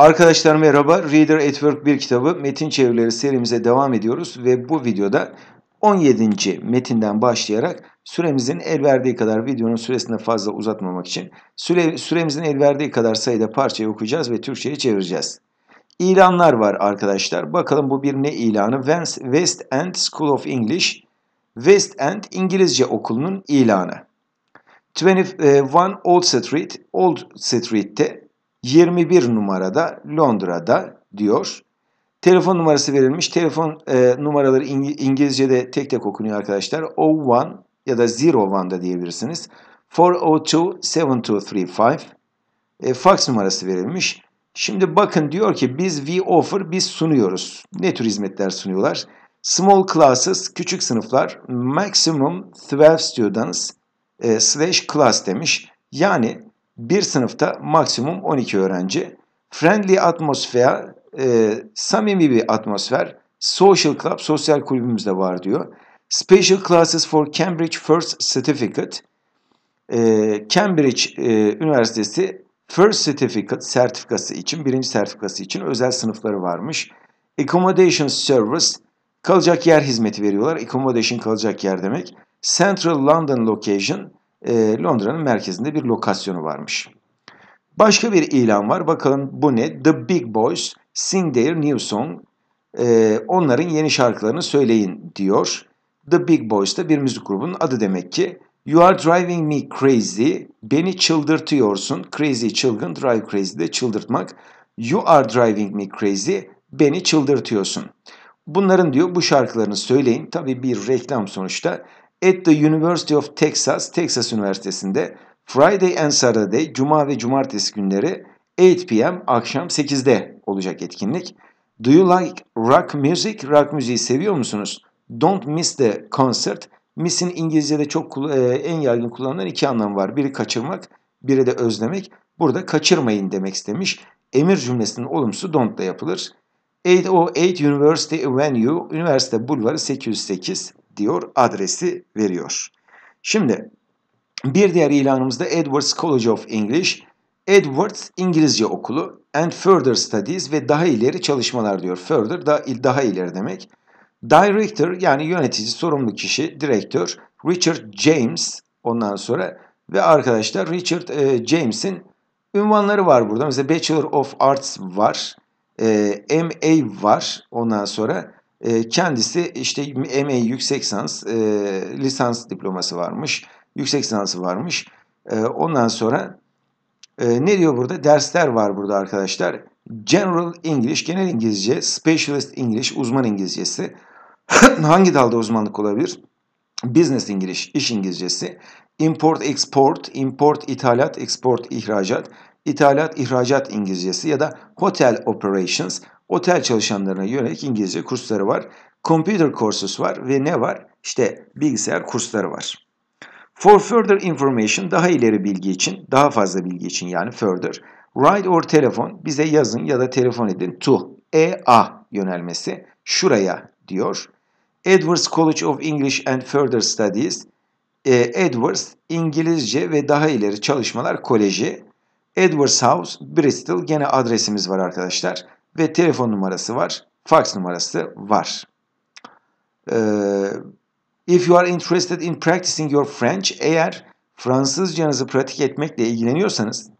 Arkadaşlar merhaba. Reader at Work 1 kitabı metin çevirileri serimize devam ediyoruz ve bu videoda 17. metinden başlayarak süremizin el verdiği kadar videonun süresini fazla uzatmamak için süre, süremizin el verdiği kadar sayıda parçayı okuyacağız ve Türkçe'ye çevireceğiz. İlanlar var arkadaşlar. Bakalım bu bir ne ilanı? West End School of English West End İngilizce Okulu'nun ilanı. 21 e, Old Street Old Street'te 21 numarada Londra'da diyor. Telefon numarası verilmiş. Telefon e, numaraları İngilizce'de tek tek okunuyor arkadaşlar. 01 ya da 01 da diyebilirsiniz. 402-7235 e, fax numarası verilmiş. Şimdi bakın diyor ki biz we offer biz sunuyoruz. Ne tür hizmetler sunuyorlar? Small classes küçük sınıflar maximum 12 students e, slash class demiş. Yani bir sınıfta maksimum 12 öğrenci. Friendly atmosfer, e, samimi bir atmosfer. Social Club, sosyal kulübümüzde var diyor. Special Classes for Cambridge First Certificate. E, Cambridge e, Üniversitesi First Certificate sertifikası için, birinci sertifikası için özel sınıfları varmış. Accommodation Service, kalacak yer hizmeti veriyorlar. Accommodation kalacak yer demek. Central London Location, e, Londra'nın merkezinde bir lokasyonu varmış. Başka bir ilan var. Bakalım bu ne? The Big Boys sing their new song. E, onların yeni şarkılarını söyleyin diyor. The Big Boys da bir müzik grubunun adı demek ki. You are driving me crazy. Beni çıldırtıyorsun. Crazy çılgın, drive crazy de çıldırtmak. You are driving me crazy. Beni çıldırtıyorsun. Bunların diyor bu şarkılarını söyleyin. Tabii bir reklam sonuçta at the University of Texas, Texas Üniversitesi'nde Friday and Saturday, Cuma ve Cumartesi günleri 8 p.m. akşam 8'de olacak etkinlik. Do you like rock music? Rock müziği seviyor musunuz? Don't miss the concert. Miss'in İngilizce'de çok e, en yaygın kullanılan iki anlamı var. Biri kaçırmak, biri de özlemek. Burada kaçırmayın demek istemiş. Emir cümlesinin olumsu don't ile yapılır. 808 University Avenue, Üniversite Bulvarı 808 diyor, adresi veriyor. Şimdi bir diğer ilanımızda Edwards College of English, Edwards İngilizce Okulu and Further Studies ve daha ileri çalışmalar diyor. Further da, daha ileri demek. Director yani yönetici, sorumlu kişi, direktör Richard James ondan sonra ve arkadaşlar Richard e, James'in ünvanları var burada. Mesela Bachelor of Arts var, e, MA var ondan sonra e, kendisi işte M.A yüksek sans, e, lisans diploması varmış, yüksek lisansı varmış. E, ondan sonra e, ne diyor burada? Dersler var burada arkadaşlar. General English, genel İngilizce, Specialist English, uzman İngilizcesi. Hangi dalda uzmanlık olabilir? Business English iş İngilizcesi, import export, import ithalat, export ihracat, İthalat, ihracat İngilizcesi ya da Hotel Operations, otel çalışanlarına yönelik İngilizce kursları var. Computer courses var ve ne var? İşte bilgisayar kursları var. For further information daha ileri bilgi için, daha fazla bilgi için yani further. Write or telefon bize yazın ya da telefon edin to EA yönelmesi şuraya diyor. Edwards College of English and Further Studies, e, Edwards İngilizce ve daha ileri çalışmalar koleji Edwards House, Bristol gene adresimiz var arkadaşlar. Ve telefon numarası var. Fax numarası var. Ee, if you are interested in practicing your French, eğer Fransızcanızı pratik etmekle ilgileniyorsanız,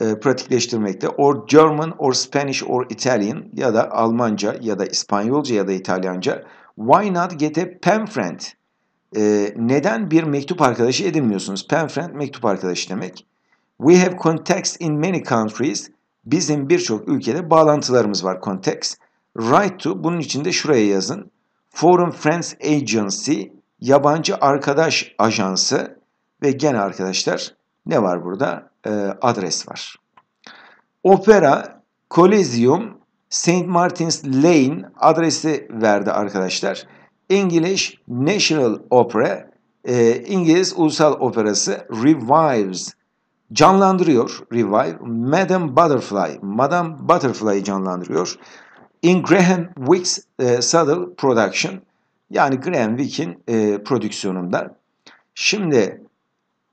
e, pratikleştirmekte, or German, or Spanish, or Italian ya da Almanca ya da İspanyolca ya da İtalyanca, why not get a pen friend? E, neden bir mektup arkadaşı edinmiyorsunuz? Pen friend mektup arkadaşı demek. We have contacts in many countries. Bizim birçok ülkede bağlantılarımız var contacts. Right to bunun içinde şuraya yazın. Foreign Friends Agency, yabancı arkadaş ajansı ve gene arkadaşlar ne var burada? E, adres var. Opera, Coliseum, St. Martin's Lane adresi verdi arkadaşlar. English National Opera, e, İngiliz Ulusal Operası Revives canlandırıyor Revive. Madame Butterfly, Madame Butterfly'ı canlandırıyor. In Graham Wick's e, Saddle Production yani Graham Wick'in e, prodüksiyonunda. Şimdi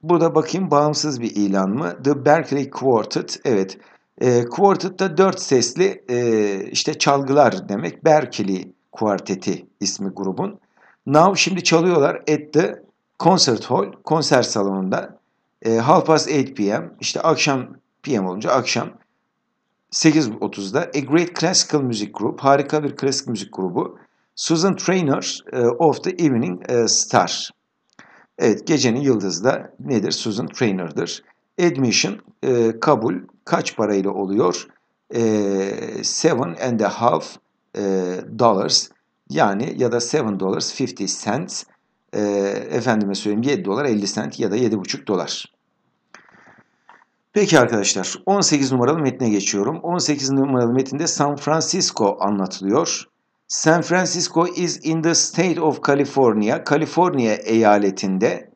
burada bakayım bağımsız bir ilan mı? The Berkeley Quartet evet. E, quartet dört sesli e, işte çalgılar demek. Berkeley Kuarteti ismi grubun. Now şimdi çalıyorlar at the Concert Hall konser salonunda. E, half past 8 p.m. işte akşam p.m. olunca akşam 8.30'da A Great Classical Music Group, harika bir klasik müzik grubu. Susan Trainer e, of the Evening e, Star. Evet, gecenin yıldızı da nedir? Susan Trainer'dır. Admission, e, kabul kaç parayla oluyor? seven and a half dollars yani ya da seven dollars fifty cents e, efendime söyleyeyim 7 dolar 50 sent ya da 7,5 dolar. Peki arkadaşlar 18 numaralı metne geçiyorum. 18 numaralı metinde San Francisco anlatılıyor. San Francisco is in the state of California. California eyaletinde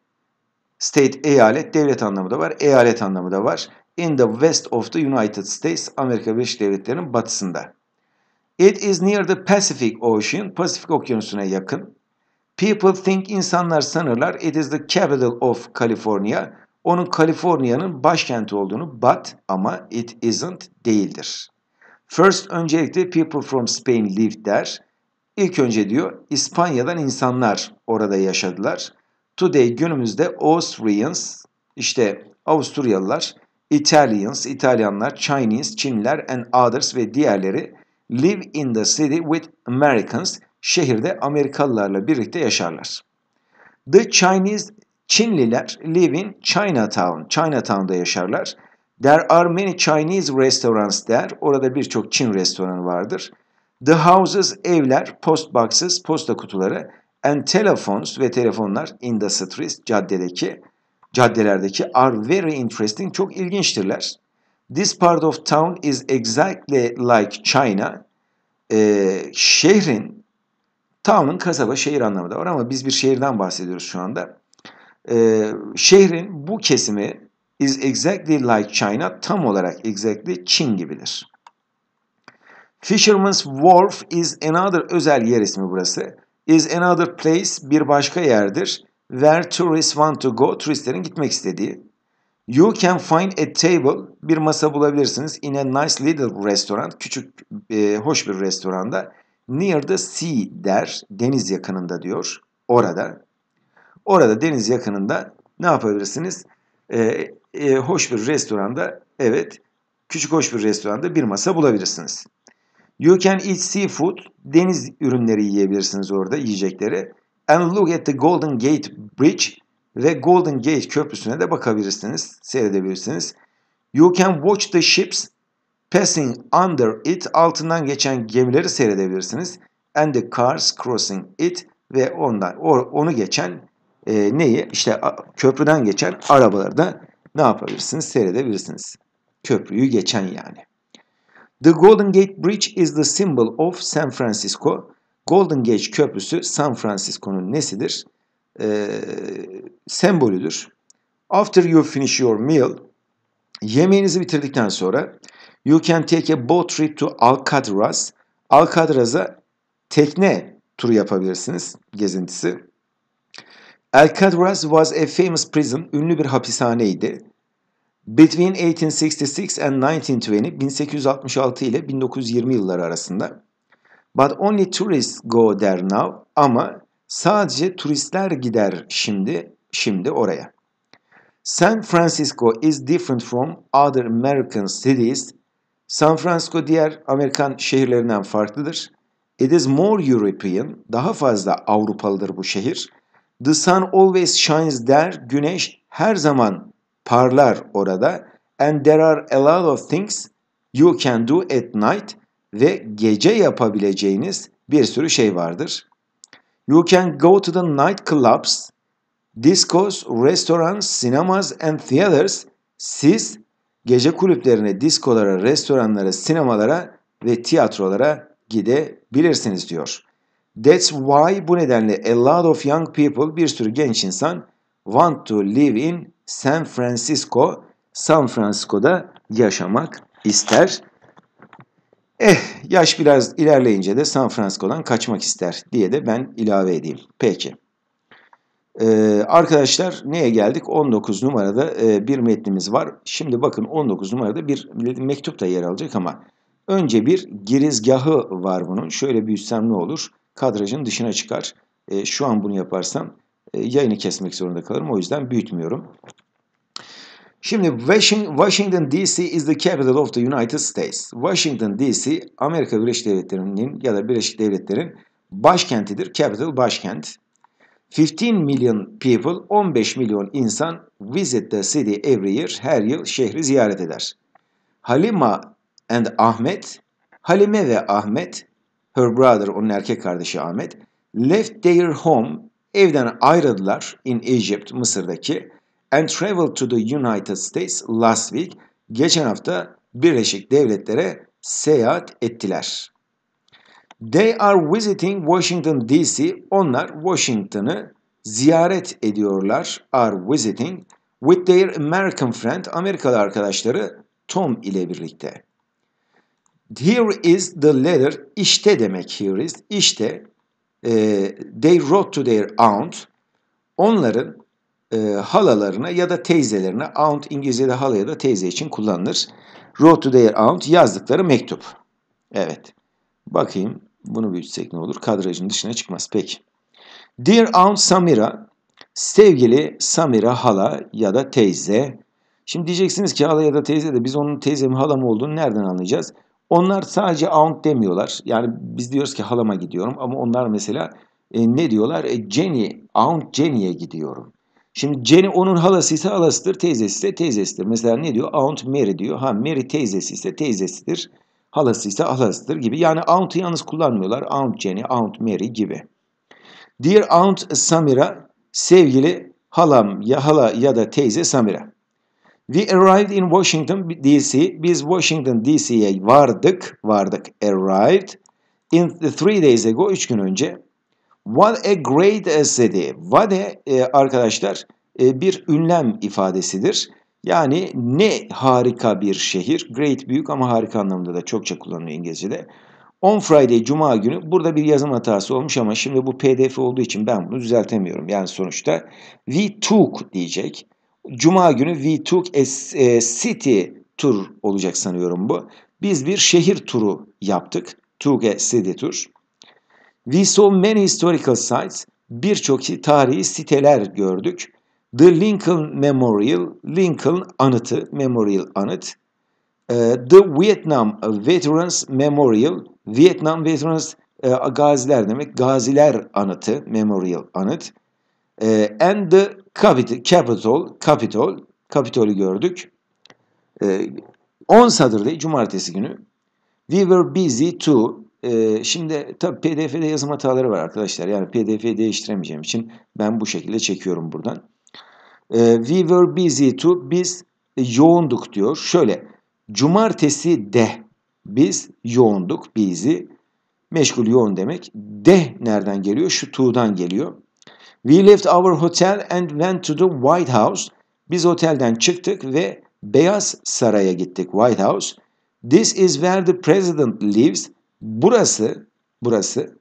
state eyalet devlet anlamı da var. Eyalet anlamı da var. In the west of the United States Amerika Birleşik Devletleri'nin batısında. It is near the Pacific Ocean. Pasifik Okyanusu'na yakın. People think insanlar sanırlar it is the capital of California. Onun Kaliforniya'nın başkenti olduğunu but ama it isn't değildir. First öncelikle people from Spain lived der. İlk önce diyor İspanya'dan insanlar orada yaşadılar. Today günümüzde Austrians işte Avusturyalılar, Italians, İtalyanlar, Chinese, Çinliler and others ve diğerleri live in the city with Americans şehirde Amerikalılarla birlikte yaşarlar. The Chinese Çinliler live in Chinatown. Chinatown'da yaşarlar. There are many Chinese restaurants there. Orada birçok Çin restoranı vardır. The houses evler, post boxes posta kutuları and telephones ve telefonlar in the streets caddedeki caddelerdeki are very interesting çok ilginçtirler. This part of town is exactly like China. Ee, şehrin Town'un kasaba, şehir anlamı da var ama biz bir şehirden bahsediyoruz şu anda. Ee, şehrin bu kesimi is exactly like China, tam olarak exactly Çin gibidir. Fisherman's Wharf is another özel yer ismi burası. Is another place bir başka yerdir. Where tourists want to go, turistlerin gitmek istediği. You can find a table, bir masa bulabilirsiniz in a nice little restaurant, küçük, e, hoş bir restoranda. Near the sea der. Deniz yakınında diyor. Orada. Orada deniz yakınında ne yapabilirsiniz? Ee, e, hoş bir restoranda evet küçük hoş bir restoranda bir masa bulabilirsiniz. You can eat seafood. Deniz ürünleri yiyebilirsiniz orada yiyecekleri. And look at the Golden Gate Bridge ve Golden Gate Köprüsü'ne de bakabilirsiniz, seyredebilirsiniz. You can watch the ships Passing under it altından geçen gemileri seyredebilirsiniz. And the cars crossing it ve ondan onu geçen e, neyi? İşte köprüden geçen arabaları da ne yapabilirsiniz? Seyredebilirsiniz. Köprüyü geçen yani. The Golden Gate Bridge is the symbol of San Francisco. Golden Gate Köprüsü San Francisco'nun nesidir? E, sembolüdür. After you finish your meal, yemeğinizi bitirdikten sonra You can take a boat trip to Alcatraz. Alcatraz'a tekne turu yapabilirsiniz gezintisi. Alcatraz was a famous prison, ünlü bir hapishaneydi. Between 1866 and 1920, 1866 ile 1920 yılları arasında. But only tourists go there now. Ama sadece turistler gider şimdi, şimdi oraya. San Francisco is different from other American cities San Francisco diğer Amerikan şehirlerinden farklıdır. It is more European, daha fazla Avrupalıdır bu şehir. The sun always shines there, güneş her zaman parlar orada. And there are a lot of things you can do at night ve gece yapabileceğiniz bir sürü şey vardır. You can go to the night clubs, discos, restaurants, cinemas and theaters. Siz gece kulüplerine, diskolara, restoranlara, sinemalara ve tiyatrolara gidebilirsiniz diyor. That's why bu nedenle a lot of young people bir sürü genç insan want to live in San Francisco. San Francisco'da yaşamak ister. Eh yaş biraz ilerleyince de San Francisco'dan kaçmak ister diye de ben ilave edeyim. Peki. Ee, arkadaşlar neye geldik? 19 numarada e, bir metnimiz var. Şimdi bakın 19 numarada bir mektup da yer alacak ama önce bir girizgahı var bunun. Şöyle büyütsem ne olur? Kadrajın dışına çıkar. E, şu an bunu yaparsam e, yayını kesmek zorunda kalırım. O yüzden büyütmüyorum. Şimdi Washington DC is the capital of the United States. Washington DC Amerika Birleşik Devletleri'nin ya da Birleşik Devletler'in başkentidir. Capital başkent. 15 million people, 15 milyon insan visit the city every year, her yıl şehri ziyaret eder. Halima and Ahmet, Halime ve Ahmet, her brother, onun erkek kardeşi Ahmet, left their home, evden ayrıldılar in Egypt, Mısır'daki, and traveled to the United States last week, geçen hafta Birleşik Devletlere seyahat ettiler. They are visiting Washington DC. Onlar Washington'ı ziyaret ediyorlar. Are visiting with their American friend. Amerikalı arkadaşları Tom ile birlikte. Here is the letter. İşte demek here is. İşte e, they wrote to their aunt. Onların e, halalarına ya da teyzelerine, aunt İngilizce'de hala ya da teyze için kullanılır. Wrote to their aunt yazdıkları mektup. Evet. Bakayım. Bunu büyütsek ne olur? Kadrajın dışına çıkmaz. Peki. Dear Aunt Samira, sevgili Samira hala ya da teyze. Şimdi diyeceksiniz ki hala ya da teyze de biz onun teyze mi hala mı olduğunu nereden anlayacağız? Onlar sadece aunt demiyorlar. Yani biz diyoruz ki halama gidiyorum ama onlar mesela e, ne diyorlar? E, Jenny, aunt Jenny'ye gidiyorum. Şimdi Jenny onun halası ise halasıdır, teyzesi ise teyzesidir. Mesela ne diyor? Aunt Mary diyor. Ha Mary teyzesi ise teyzesidir halası ise halasıdır gibi. Yani aunt'ı yalnız kullanmıyorlar. Aunt Jenny, Aunt Mary gibi. Dear Aunt Samira, sevgili halam ya hala ya da teyze Samira. We arrived in Washington DC. Biz Washington DC'ye vardık. Vardık. Arrived. In the three days ago. Üç gün önce. What a great city. What a e, arkadaşlar e, bir ünlem ifadesidir. Yani ne harika bir şehir. Great büyük ama harika anlamında da çokça kullanılıyor İngilizce'de. On Friday Cuma günü burada bir yazım hatası olmuş ama şimdi bu pdf olduğu için ben bunu düzeltemiyorum. Yani sonuçta we took diyecek. Cuma günü we took a city tur olacak sanıyorum bu. Biz bir şehir turu yaptık. Took a e city tour. We saw many historical sites. Birçok tarihi siteler gördük. The Lincoln Memorial, Lincoln anıtı, Memorial anıt. Ee, the Vietnam Veterans Memorial, Vietnam Veterans e, gaziler demek, gaziler anıtı, Memorial anıt. Ee, and the Capitol, Capitol, Capitol'u gördük. 10 ee, Saturday, cumartesi günü. We were busy to. şimdi tabi pdf'de yazım hataları var arkadaşlar. Yani pdf'yi değiştiremeyeceğim için ben bu şekilde çekiyorum buradan. Ee, we were busy to biz yoğunduk diyor. Şöyle cumartesi de biz yoğunduk busy meşgul yoğun demek. De nereden geliyor? Şu to'dan geliyor. We left our hotel and went to the White House. Biz otelden çıktık ve Beyaz Saray'a gittik White House. This is where the president lives. Burası, burası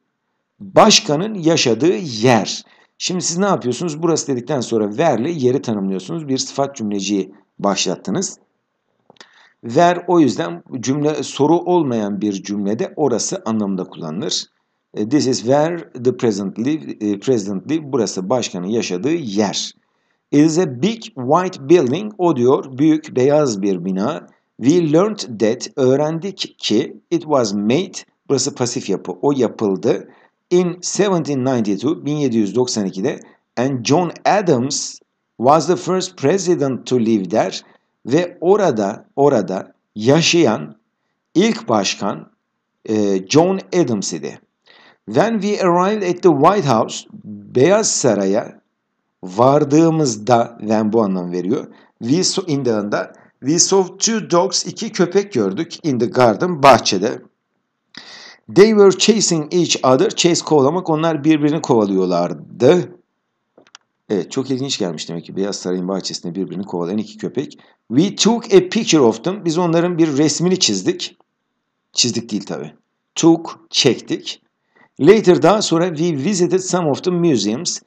başkanın yaşadığı yer. Şimdi siz ne yapıyorsunuz? Burası dedikten sonra where'le yeri tanımlıyorsunuz. Bir sıfat cümleciyi başlattınız. "Ver" o yüzden cümle soru olmayan bir cümlede orası anlamda kullanılır. E, this is where the president live, e, president live. Burası başkanın yaşadığı yer. It is a big white building. O diyor büyük beyaz bir bina. We learned that öğrendik ki it was made. Burası pasif yapı. O yapıldı in 1792 1792'de and John Adams was the first president to live there ve orada orada yaşayan ilk başkan e, John Adams idi. When we arrived at the White House, Beyaz Saray'a vardığımızda, ben bu anlam veriyor, we saw, in the anda, we saw two dogs, iki köpek gördük in the garden, bahçede. They were chasing each other. Chase kovalamak. Onlar birbirini kovalıyorlardı. Evet çok ilginç gelmiş demek ki Beyaz Saray'ın bahçesinde birbirini kovalayan iki köpek. We took a picture of them. Biz onların bir resmini çizdik. Çizdik değil tabi. Took, çektik. Later daha sonra we visited some of the museums.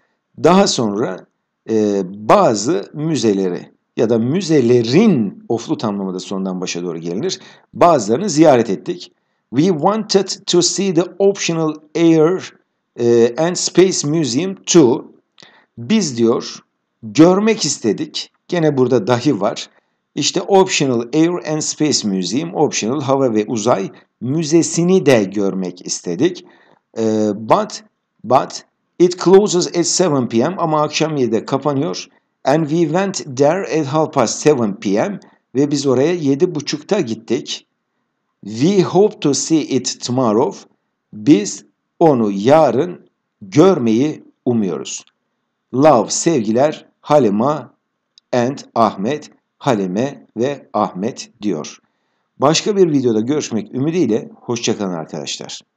Daha sonra e, bazı müzeleri ya da müzelerin oflu tamlamada sondan başa doğru gelinir. Bazılarını ziyaret ettik. We wanted to see the optional air eh, and space museum too. Biz diyor görmek istedik. Gene burada dahi var. İşte Optional Air and Space Museum, Optional Hava ve Uzay Müzesini de görmek istedik. Eh, but, but it closes at 7 p.m. ama akşam 7'de kapanıyor. And we went there at half past 7 p.m. Ve biz oraya 7.30'da gittik. We hope to see it tomorrow. Biz onu yarın görmeyi umuyoruz. Love, sevgiler Halima and Ahmet, Halime ve Ahmet diyor. Başka bir videoda görüşmek ümidiyle hoşçakalın arkadaşlar.